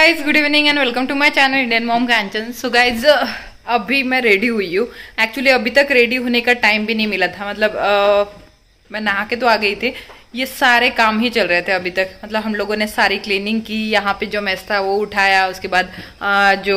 Guys good evening and welcome to my channel Indian mom Kanchan so guys अभी मैं ready हुई हूँ actually अभी तक रेडी होने का टाइम भी नहीं मिला था मतलब uh, मैं नहा के तो आ गई थी ये सारे काम ही चल रहे थे अभी तक मतलब हम लोगों ने सारी क्लीनिंग की यहाँ पे जो मेस था वो उठाया उसके बाद जो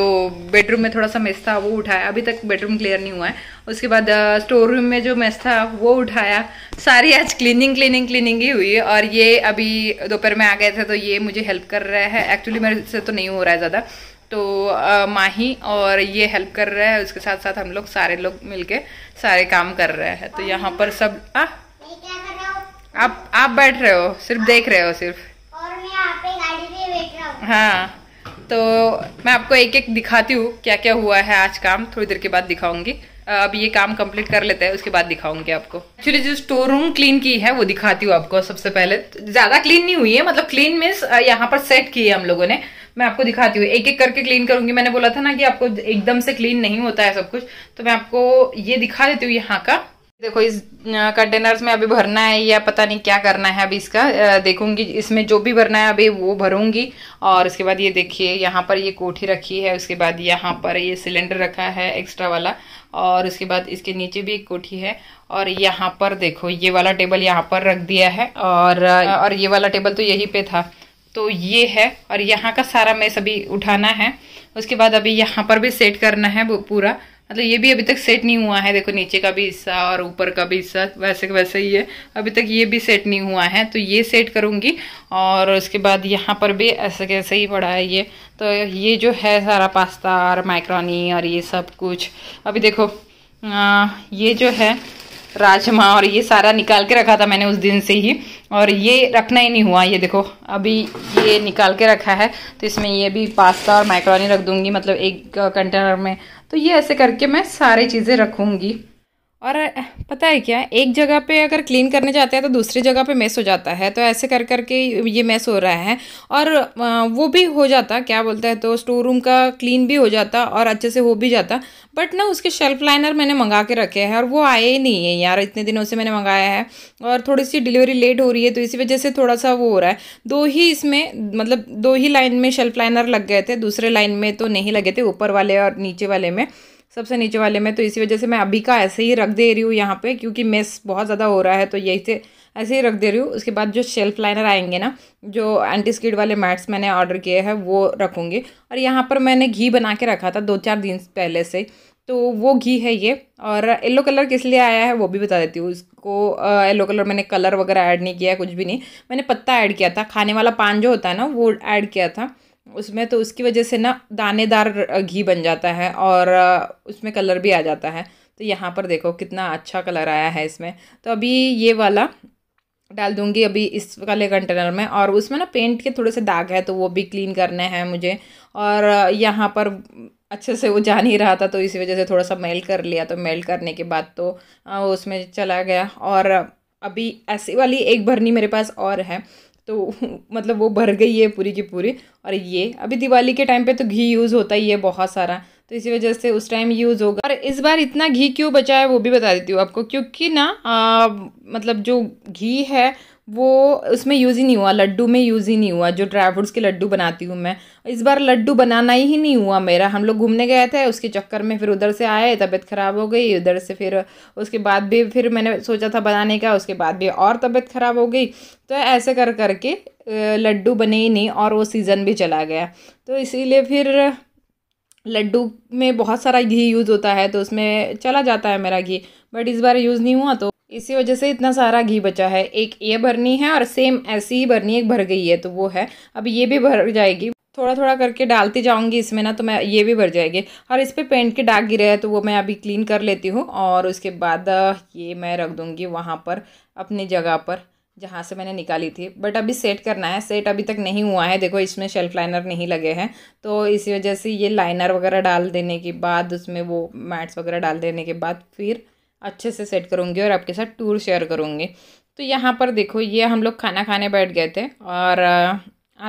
बेडरूम में थोड़ा सा मेस था वो उठाया अभी तक बेडरूम क्लियर नहीं हुआ है उसके बाद स्टोर रूम में जो मेस था वो उठाया सारी आज क्लीनिंग क्लीनिंग क्लीनिंग ही हुई और ये अभी दोपहर में आ गए थे तो ये मुझे हेल्प कर रहा है एक्चुअली मेरे से तो नहीं हो रहा है ज़्यादा तो माही और ये हेल्प कर रहा है उसके साथ साथ हम लोग सारे लोग मिल सारे काम कर रहे हैं तो यहाँ पर सब आ आप आप बैठ रहे हो सिर्फ देख रहे हो सिर्फ और मैं पे गाड़ी पे बैठ रहा हूँ हाँ तो मैं आपको एक एक दिखाती हूँ क्या क्या हुआ है आज काम थोड़ी देर के बाद दिखाऊंगी अब ये काम कंप्लीट कर लेते हैं उसके बाद दिखाऊंगी आपको एक्चुअली जो स्टोर रूम क्लीन की है वो दिखाती हूँ आपको सबसे पहले ज्यादा क्लीन नहीं हुई है मतलब क्लीन मीन्स यहाँ पर सेट की है हम लोगों ने मैं आपको दिखाती हूँ एक एक करके क्लीन करूंगी मैंने बोला था ना कि आपको एकदम से क्लीन नहीं होता है सब कुछ तो मैं आपको ये दिखा देती हूँ यहाँ का देखो इस कंटेनर्स में अभी भरना है या पता नहीं क्या करना है अभी इसका देखूंगी इसमें जो भी भरना है अभी वो भरूंगी और उसके बाद ये देखिए यहाँ पर ये कोठी रखी है उसके बाद यहाँ पर ये सिलेंडर रखा है एक्स्ट्रा वाला और उसके बाद इसके नीचे भी एक कोठी है और यहाँ पर देखो ये वाला टेबल यहाँ पर रख दिया है और और ये वाला टेबल तो यहीं पे था तो ये है और यहाँ का सारा मैं अभी उठाना है उसके बाद अभी यहाँ पर भी सेट करना है वो पूरा मतलब ये भी अभी तक सेट नहीं हुआ है देखो नीचे का भी हिस्सा और ऊपर का भी हिस्सा वैसे वैसे ही है अभी तक ये भी सेट नहीं हुआ है तो ये सेट करूँगी और उसके बाद यहाँ पर भी ऐसे कैसे ही पड़ा है ये तो ये जो है सारा पास्ता और माइक्रोनी और ये सब कुछ अभी देखो आ, ये जो है राजमा और ये सारा निकाल के रखा था मैंने उस दिन से ही और ये रखना ही नहीं हुआ ये देखो अभी ये निकाल के रखा है तो इसमें ये भी पास्ता और माइक्रोनी रख दूंगी मतलब एक कंटेनर में तो ये ऐसे करके मैं सारी चीज़ें रखूँगी और पता है क्या एक जगह पे अगर क्लीन करने जाते हैं तो दूसरी जगह पे मेस हो जाता है तो ऐसे कर कर के ये मेस हो रहा है और वो भी हो जाता क्या बोलते हैं तो स्टोर रूम का क्लीन भी हो जाता और अच्छे से हो भी जाता बट ना उसके शेल्फ लाइनर मैंने मंगा के रखे हैं और वो आए ही नहीं है यार इतने दिनों से मैंने मंगाया है और थोड़ी सी डिलीवरी लेट हो रही है तो इसी वजह से थोड़ा सा वो हो रहा है दो ही इसमें मतलब दो ही लाइन में शेल्फ लाइनर लग गए थे दूसरे लाइन में तो नहीं लगे थे ऊपर वाले और नीचे वाले में सबसे नीचे वाले में तो इसी वजह से मैं अभी का ऐसे ही रख दे रही हूँ यहाँ पे क्योंकि मेस बहुत ज़्यादा हो रहा है तो यही से ऐसे ही रख दे रही हूँ उसके बाद जो शेल्फ लाइनर आएंगे ना जो एंटी स्कीड वाले मैट्स मैंने ऑर्डर किए हैं वो रखूँगी और यहाँ पर मैंने घी बना के रखा था दो चार दिन पहले से तो वो घी है ये और येलो कलर किस लिए आया है वो भी बता देती हूँ उसको येलो कलर मैंने कलर वगैरह ऐड नहीं किया कुछ भी नहीं मैंने पत्ता ऐड किया था खाने वाला पान जो होता है ना वो ऐड किया था उसमें तो उसकी वजह से ना दानेदार घी बन जाता है और उसमें कलर भी आ जाता है तो यहाँ पर देखो कितना अच्छा कलर आया है इसमें तो अभी ये वाला डाल दूँगी अभी इस वाले कंटेनर में और उसमें ना पेंट के थोड़े से दाग है तो वो भी क्लीन करने हैं मुझे और यहाँ पर अच्छे से वो जा नहीं रहा था तो इसी वजह से थोड़ा सा मेल्ट कर लिया तो मेल्ट करने के बाद तो उसमें चला गया और अभी ऐसी वाली एक भरनी मेरे पास और है तो मतलब वो भर गई है पूरी की पूरी और ये अभी दिवाली के टाइम पे तो घी यूज़ होता ही है बहुत सारा तो इसी वजह से उस टाइम यूज़ होगा और इस बार इतना घी क्यों बचा है वो भी बता देती हूँ आपको क्योंकि ना आ, मतलब जो घी है वो उसमें यूज़ ही नहीं हुआ लड्डू में यूज़ ही नहीं हुआ जो ड्राई फ्रूट्स के लड्डू बनाती हूँ मैं इस बार लड्डू बनाना ही नहीं हुआ मेरा हम लोग घूमने गए थे उसके चक्कर में फिर उधर से आए तबीयत ख़राब हो गई उधर से फिर उसके बाद भी फिर मैंने सोचा था बनाने का उसके बाद भी और तबीयत ख़राब हो गई तो ऐसे कर करके लड्डू बने ही नहीं और वो सीज़न भी चला गया तो इसीलिए फिर लड्डू में बहुत सारा घी यूज़ होता है तो उसमें चला जाता है मेरा घी बट इस बार यूज़ नहीं हुआ तो इसी वजह से इतना सारा घी बचा है एक ये भरनी है और सेम ऐसी ही भरनी एक भर गई है तो वो है अब ये भी भर जाएगी थोड़ा थोड़ा करके डालती जाऊंगी इसमें ना तो मैं ये भी भर जाएगी और इस पर पे पेंट के डाक गिरे हैं तो वो मैं अभी क्लीन कर लेती हूँ और उसके बाद ये मैं रख दूँगी वहाँ पर अपनी जगह पर जहाँ से मैंने निकाली थी बट अभी सेट करना है सेट अभी तक नहीं हुआ है देखो इसमें शेल्फ लाइनर नहीं लगे हैं तो इसी वजह से ये लाइनर वगैरह डाल देने के बाद उसमें वो मैट्स वगैरह डाल देने के बाद फिर अच्छे से सेट करूँगी और आपके साथ टूर शेयर करूँगी तो यहाँ पर देखो ये हम लोग खाना खाने बैठ गए थे और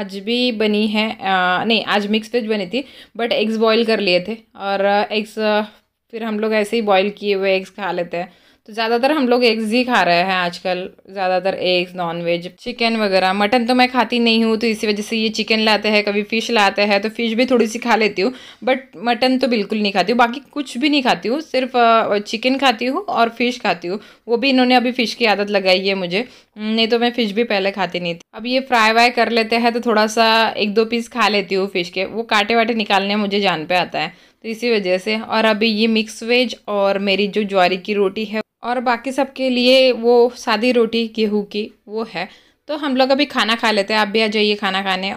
आज भी बनी है आ, नहीं आज मिक्स वेज बनी थी बट एग्स बॉईल कर लिए थे और एग्स फिर हम लोग ऐसे ही बॉईल किए हुए एग्स खा लेते हैं तो ज़्यादातर हम लोग एग्स ही खा रहे हैं आजकल ज़्यादातर एग्स नॉन वेज चिकन वगैरह मटन तो मैं खाती नहीं हूँ तो इसी वजह से ये चिकन लाते हैं कभी फ़िश लाते हैं तो फ़िश भी थोड़ी सी खा लेती हूँ बट मटन तो बिल्कुल नहीं खाती हूँ बाकी कुछ भी नहीं खाती हूँ सिर्फ चिकन खाती हूँ और फ़िश खाती हूँ वो भी इन्होंने अभी फ़िश की आदत लगाई है मुझे नहीं तो मैं फ़िश भी पहले खाती नहीं थी अब ये फ्राई वाई कर लेते हैं तो थोड़ा सा एक दो पीस खा लेती हूँ फ़िश के वो कांटे वाटे निकालने मुझे जान पे आता है तो इसी वजह से और अभी ये मिक्स वेज और मेरी जो ज्वारी की रोटी है और बाकी सबके लिए वो सादी रोटी गेहूँ की वो है तो हम लोग अभी खाना खा लेते हैं आप भी आ जाइए खाना खाने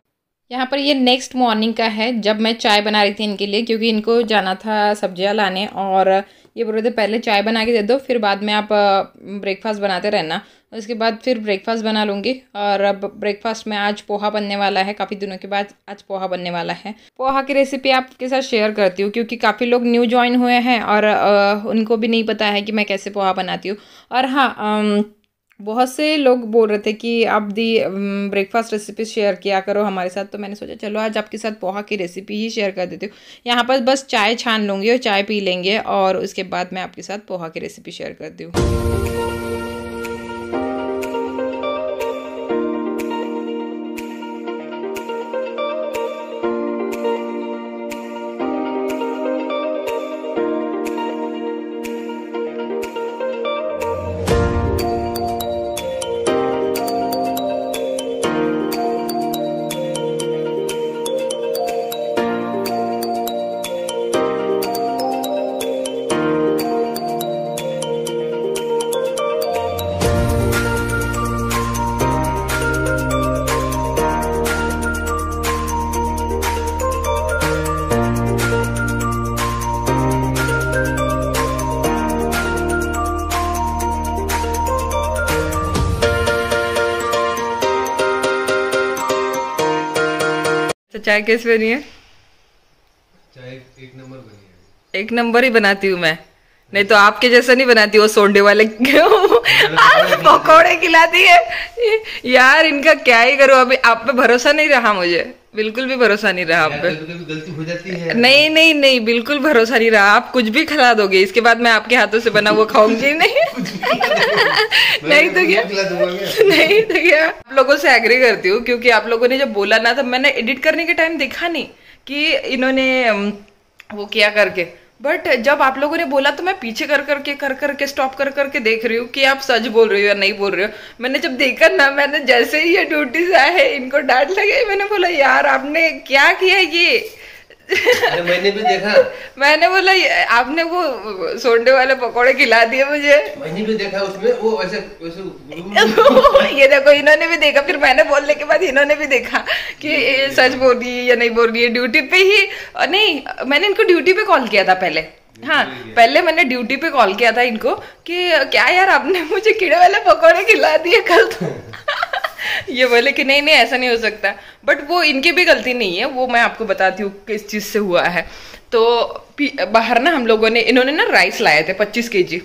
यहाँ पर ये नेक्स्ट मॉर्निंग का है जब मैं चाय बना रही थी इनके लिए क्योंकि इनको जाना था सब्जियाँ लाने और ये बोल रहे थे पहले चाय बना के दे दो फिर बाद में आप ब्रेकफास्ट बनाते रहना उसके बाद फिर ब्रेकफास्ट बना लूँगी और अब ब्रेकफास्ट में आज पोहा बनने वाला है काफ़ी दिनों के बाद आज पोहा बनने वाला है पोहा की रेसिपी आपके साथ शेयर करती हूँ क्योंकि काफ़ी लोग न्यू ज्वाइन हुए हैं और उनको भी नहीं पता है कि मैं कैसे पोहा बनाती हूँ और हाँ बहुत से लोग बोल रहे थे कि आप दी ब्रेकफास्ट रेसिपी शेयर किया करो हमारे साथ तो मैंने सोचा चलो आज आपके साथ पोहा की रेसिपी ही शेयर कर देती हूँ यहाँ पर बस चाय छान लूँगी और चाय पी लेंगे और उसके बाद मैं आपके साथ पोहा की रेसिपी शेयर करती हूँ चाय कैसे बनी है चाय एक नंबर बनी है एक नंबर ही बनाती हूँ मैं नहीं तो आपके जैसा नहीं बनाती वो सोंडे वाले पकौड़े खिलाती है यार इनका क्या ही करो अभी आप पे भरोसा नहीं रहा मुझे बिल्कुल भी भरोसा नहीं रहा आपको गलती हो जाती है नहीं नहीं नहीं बिल्कुल भरोसा नहीं रहा आप कुछ भी खिला दोगे इसके बाद मैं आपके हाथों से बना हुआ खाऊंगी नहीं नहीं तो क्या नहीं तो क्या आप लोगों से एग्री करती हूँ क्योंकि आप लोगों ने जब बोला ना तो मैंने एडिट करने के टाइम देखा नहीं कि इन्होंने वो किया करके बट जब आप लोगों ने बोला तो मैं पीछे कर करके कर करके स्टॉप कर करके देख रही हूँ कि आप सच बोल रहे हो या नहीं बोल रहे हो मैंने जब देखा ना मैंने जैसे ही ये ड्यूटी से आए इनको डांट लगे मैंने बोला यार आपने क्या किया ये मैंने भी देखा मैंने बोला आपने वो सोंडे वाले पकोड़े खिला दिए मुझे मैंने भी देखा उसमें वो वैसे वैसे ये देखो इन्होंने भी देखा फिर मैंने बोलने के बाद इन्होंने भी देखा कि ये सच बोल रही है या नहीं बोल रही है ड्यूटी पे ही और नहीं मैंने इनको ड्यूटी पे कॉल किया था पहले हाँ पहले मैंने ड्यूटी पे कॉल किया था इनको कि क्या यार आपने मुझे कीड़े वाले पकौड़े खिला दिए कल तो ये बोले कि नहीं नहीं ऐसा नहीं हो सकता बट वो इनकी भी गलती नहीं है वो मैं आपको बताती हूँ किस चीज़ से हुआ है तो बाहर ना हम लोगों ने इन्होंने ना राइस लाए थे पच्चीस के जी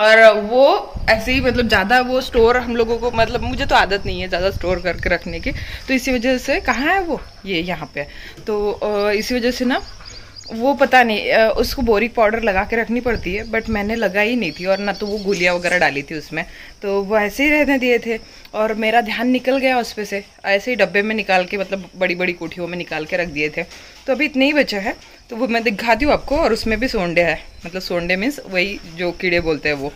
और वो ऐसे ही मतलब ज़्यादा वो स्टोर हम लोगों को मतलब मुझे तो आदत नहीं है ज़्यादा स्टोर करके रखने की तो इसी वजह से कहाँ है वो ये यहाँ पे तो इसी वजह से ना वो पता नहीं उसको बोरिक पाउडर लगा के रखनी पड़ती है बट मैंने लगा ही नहीं थी और ना तो वो गोलियाँ वगैरह डाली थी उसमें तो वो ऐसे ही रहने दिए थे और मेरा ध्यान निकल गया उस पर से ऐसे ही डब्बे में निकाल के मतलब बड़ी बड़ी कोठियों में निकाल के रख दिए थे तो अभी इतने ही बचा है तो वो मैं दिखाती हूँ आपको और उसमें भी सोंडे है मतलब सोंडे मीन्स वही जो कीड़े बोलते हैं वो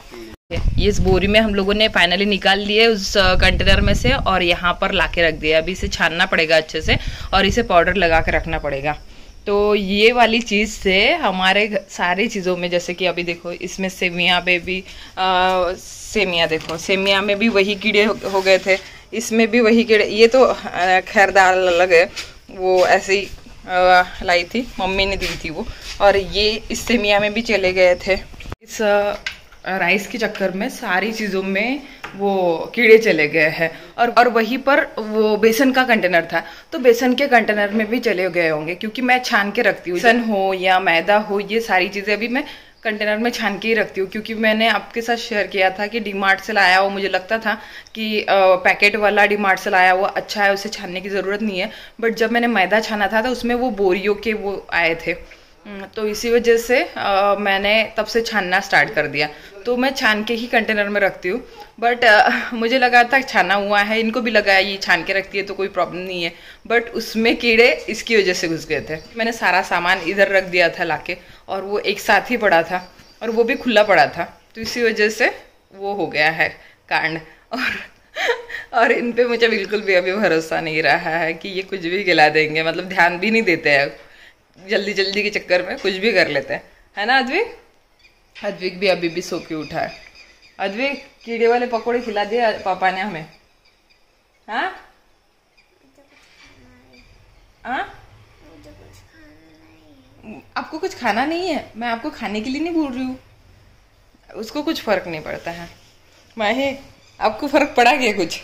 ये इस बोरी में हम लोगों ने फाइनली निकाल लिए उस कंटेनर में से और यहाँ पर लाके रख दिया अभी इसे छानना पड़ेगा अच्छे से और इसे पाउडर लगा के रखना पड़ेगा तो ये वाली चीज़ से हमारे सारी चीज़ों में जैसे कि अभी देखो इसमें सेमिया पे भी सेमिया देखो सेमिया में भी वही कीड़े हो, हो गए थे इसमें भी वही कीड़े ये तो खैर दाल अलग है वो ऐसे ही लाई थी मम्मी ने दी थी वो और ये इस सेमिया में भी चले गए थे इस राइस के चक्कर में सारी चीज़ों में वो कीड़े चले गए हैं और और वहीं पर वो बेसन का कंटेनर था तो बेसन के कंटेनर में भी चले गए होंगे क्योंकि मैं छान के रखती हूँ बेसन हो या मैदा हो ये सारी चीज़ें अभी मैं कंटेनर में छान के ही रखती हूँ क्योंकि मैंने आपके साथ शेयर किया था कि डीमार्ट से लाया हुआ मुझे लगता था कि पैकेट वाला डीमार्ट से लाया हुआ अच्छा है उसे छानने की ज़रूरत नहीं है बट जब मैंने मैदा छाना था तो उसमें वो बोरियों के वो आए थे हम्म, तो इसी वजह से आ, मैंने तब से छानना स्टार्ट कर दिया तो मैं छान के ही कंटेनर में रखती हूँ बट मुझे लगा था छाना हुआ है इनको भी लगाया ये छान के रखती है तो कोई प्रॉब्लम नहीं है बट उसमें कीड़े इसकी वजह से घुस गए थे मैंने सारा सामान इधर रख दिया था लाके और वो एक साथ ही पड़ा था और वो भी खुला पड़ा था तो इसी वजह से वो हो गया है कांड और और इन पर मुझे बिल्कुल भी अभी भरोसा नहीं रहा है कि ये कुछ भी गिला देंगे मतलब ध्यान भी नहीं देते हैं जल्दी जल्दी के चक्कर में कुछ भी कर लेते हैं है ना अद्विक अद्विक भी अभी भी सो के उठा है अद्विक कीड़े वाले पकौड़े खिला दिए पापा ने हमें हाँ? हाँ आपको कुछ खाना नहीं है मैं आपको खाने के लिए नहीं बोल रही हूँ उसको कुछ फर्क नहीं पड़ता है माही आपको फर्क पड़ा क्या कुछ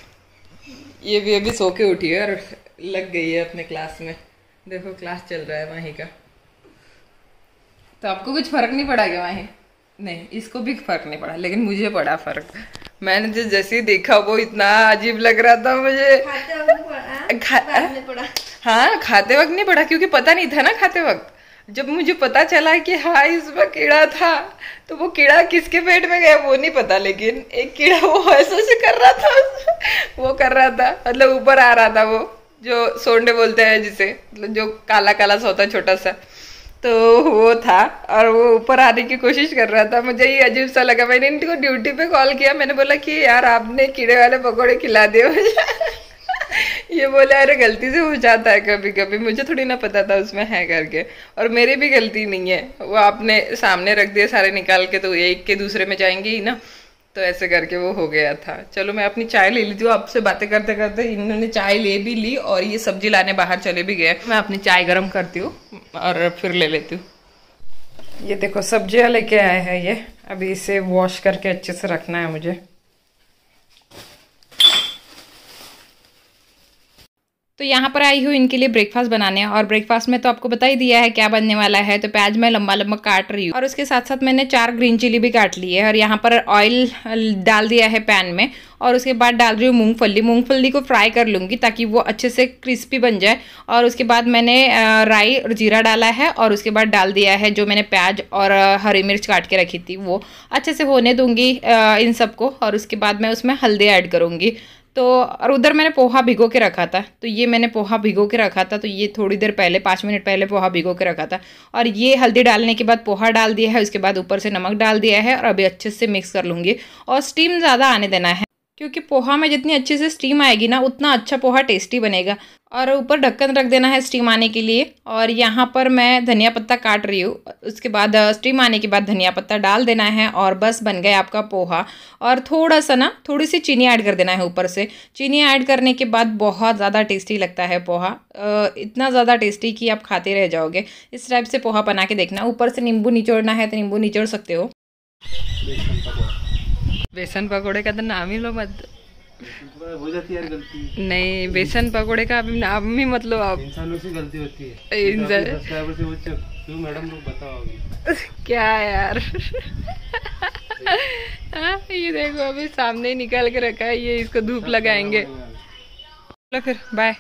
ये भी अभी सो के उठी है और लग गई है अपने क्लास में देखो क्लास चल रहा है वहीं का तो आपको कुछ फर्क नहीं पड़ा क्या वहीं नहीं इसको भी फर्क नहीं पड़ा लेकिन मुझे पड़ा फर्क मैंने जो जैसे ही देखा वो इतना अजीब लग रहा था मुझे हाँ? हाँ? हाँ खाते वक्त नहीं पड़ा क्योंकि पता नहीं था ना खाते वक्त जब मुझे पता चला कि हाँ इसमें कीड़ा था तो वो कीड़ा किसके पेट में गया वो नहीं पता लेकिन एक कीड़ा वो ऐसा से कर रहा था वो कर रहा था मतलब ऊपर आ रहा था वो जो सोंडे बोलते हैं जिसे मतलब जो काला काला सा होता है छोटा सा तो वो था और वो ऊपर आने की कोशिश कर रहा था मुझे ये अजीब सा लगा मैंने इनको ड्यूटी पे कॉल किया मैंने बोला कि यार आपने कीड़े वाले पकौड़े खिला दिए मुझे ये बोला अरे गलती से हो जाता है कभी कभी मुझे थोड़ी ना पता था उसमें है करके और मेरी भी गलती नहीं है वो आपने सामने रख दिए सारे निकाल के तो एक के दूसरे में जाएंगे ही ना तो ऐसे करके वो हो गया था चलो मैं अपनी चाय ले लेती हूँ आपसे बातें करते करते इन्होंने चाय ले भी ली और ये सब्जी लाने बाहर चले भी गए मैं अपनी चाय गर्म करती हूँ और फिर ले लेती हूँ ये देखो सब्जियाँ लेके आए हैं ये अभी इसे वॉश करके अच्छे से रखना है मुझे तो यहाँ पर आई हूँ इनके लिए ब्रेकफास्ट बनाने और ब्रेकफास्ट में तो आपको बता ही दिया है क्या बनने वाला है तो प्याज मैं लंबा लंबा काट रही हूँ और उसके साथ साथ मैंने चार ग्रीन चिली भी काट ली है और यहाँ पर ऑयल डाल दिया है पैन में और उसके बाद डाल रही हूँ मूंगफली मूंगफली को फ्राई कर लूँगी ताकि वो अच्छे से क्रिस्पी बन जाए और उसके बाद मैंने राई और जीरा डाला है और उसके बाद डाल दिया है जो मैंने प्याज और हरी मिर्च काट के रखी थी वो अच्छे से होने दूँगी इन सबको और उसके बाद मैं उसमें हल्दी ऐड करूँगी तो और उधर मैंने पोहा भिगो के रखा था तो ये मैंने पोहा भिगो के रखा था तो ये थोड़ी देर पहले पाँच मिनट पहले पोहा भिगो के रखा था और ये हल्दी डालने के बाद पोहा डाल दिया है उसके बाद ऊपर से नमक डाल दिया है और अभी अच्छे से मिक्स कर लूँगी और स्टीम ज़्यादा आने देना है क्योंकि पोहा में जितनी अच्छे से स्टीम आएगी ना उतना अच्छा पोहा टेस्टी बनेगा और ऊपर ढक्कन रख देना है स्टीम आने के लिए और यहाँ पर मैं धनिया पत्ता काट रही हूँ उसके बाद स्टीम आने के बाद धनिया पत्ता डाल देना है और बस बन गया आपका पोहा और थोड़ा सा ना थोड़ी सी चीनी ऐड कर देना है ऊपर से चीनी ऐड करने के बाद बहुत ज़्यादा टेस्टी लगता है पोहा इतना ज़्यादा टेस्टी कि आप खाते रह जाओगे इस टाइप से पोहा बना के देखना ऊपर से नींबू निचोड़ना है तो नींबू निचोड़ सकते हो बेसन पकोड़े का तो नाम ही लो मत गलती नहीं बेसन पकोड़े का अभी नाम ही मतलब आप इंसान से गलती होती है इंसान से क्यों मैडम लोग बताओगे क्या यार हाँ, ये देखो अभी सामने ही निकाल के रखा है ये इसको धूप लगाएंगे चलो फिर बाय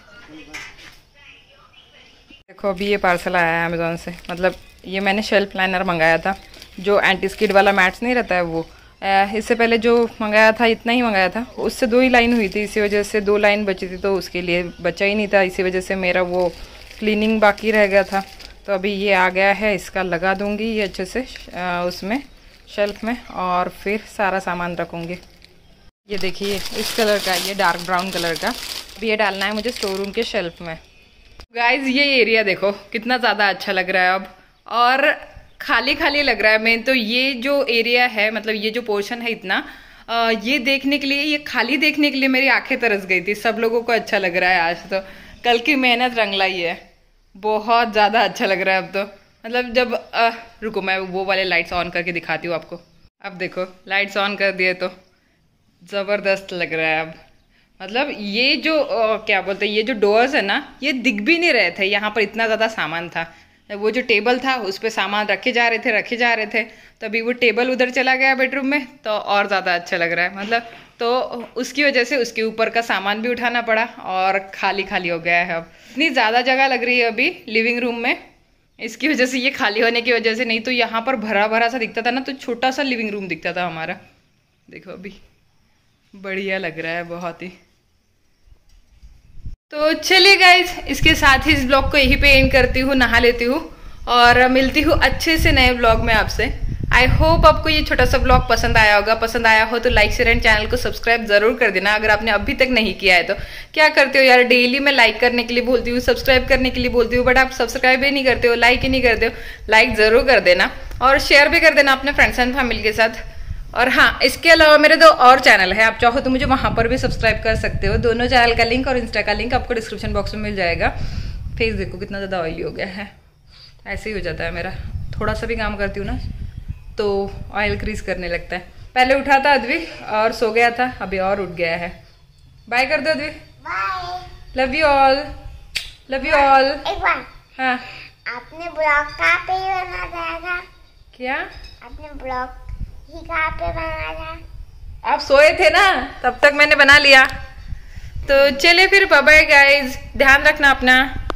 देखो अभी ये पार्सल आया है अमेजोन से मतलब ये मैंने शेल्फ लाइनर मंगाया था जो एंटी स्किड वाला मैट्स नहीं रहता है वो इससे पहले जो मंगाया था इतना ही मंगाया था उससे दो ही लाइन हुई थी इसी वजह से दो लाइन बची थी तो उसके लिए बचा ही नहीं था इसी वजह से मेरा वो क्लीनिंग बाकी रह गया था तो अभी ये आ गया है इसका लगा दूंगी ये अच्छे से उसमें शेल्फ में और फिर सारा सामान रखूँगी ये देखिए इस कलर का ये डार्क ब्राउन कलर का भी ये डालना है मुझे स्टोरूम के शेल्फ में गाइज ये एरिया देखो कितना ज़्यादा अच्छा लग रहा है अब और खाली खाली लग रहा है मैं तो ये जो एरिया है मतलब ये जो पोर्शन है इतना आ, ये देखने के लिए ये खाली देखने के लिए मेरी आंखें तरस गई थी सब लोगों को अच्छा लग रहा है आज तो कल की मेहनत रंग लाई है बहुत ज़्यादा अच्छा लग रहा है अब तो मतलब जब आ, रुको मैं वो वाले लाइट्स ऑन करके दिखाती हूँ आपको अब देखो लाइट्स ऑन कर दिए तो ज़बरदस्त लग रहा है अब मतलब ये जो आ, क्या बोलते हैं ये जो डोर्स है ना ये दिख भी नहीं रहे थे यहाँ पर इतना ज़्यादा सामान था तो वो जो टेबल था उस पर सामान रखे जा रहे थे रखे जा रहे थे तभी वो टेबल उधर चला गया बेडरूम में तो और ज़्यादा अच्छा लग रहा है मतलब तो उसकी वजह से उसके ऊपर का सामान भी उठाना पड़ा और खाली खाली हो गया है अब इतनी ज़्यादा जगह लग रही है अभी लिविंग रूम में इसकी वजह से ये खाली होने की वजह से नहीं तो यहाँ पर भरा भरा सा दिखता था ना तो छोटा सा लिविंग रूम दिखता था हमारा देखो अभी बढ़िया लग रहा है बहुत ही तो चलिए गाइज इसके साथ ही इस ब्लॉग को यहीं पे एंड करती हूँ नहा लेती हूँ और मिलती हूँ अच्छे से नए ब्लॉग में आपसे आई होप आपको ये छोटा सा ब्लॉग पसंद आया होगा पसंद आया हो तो लाइक शेयर एंड चैनल को सब्सक्राइब जरूर कर देना अगर आपने अभी तक नहीं किया है तो क्या करते हो यार डेली मैं लाइक करने के लिए बोलती हूँ सब्सक्राइब करने के लिए बोलती हूँ बट आप सब्सक्राइब ही नहीं करते हो लाइक ही नहीं करते हो लाइक जरूर कर देना और शेयर भी कर देना अपने फ्रेंड्स एंड फैमिली के साथ और हाँ इसके अलावा मेरे दो और चैनल है आप चाहो तो मुझे वहाँ पर भी सब्सक्राइब कर सकते हो दोनों चैनल का लिंक और इंस्टा का लिंक आपको डिस्क्रिप्शन बॉक्स में मिल जाएगा फेस देखो कितना ज़्यादा ऑयली हो गया है ऐसे ही हो जाता है मेरा थोड़ा सा भी काम करती हूँ ना तो ऑयल क्रीज करने लगता है पहले उठा था अदवी और सो गया था अभी और उठ गया है बाय कर दो अदवी love you all love you all हाँ आपने ब्लॉग कहाँ पे क्या आपने ब्लॉग आप सोए थे ना तब तक मैंने बना लिया तो चले फिर बाय गाइज ध्यान रखना अपना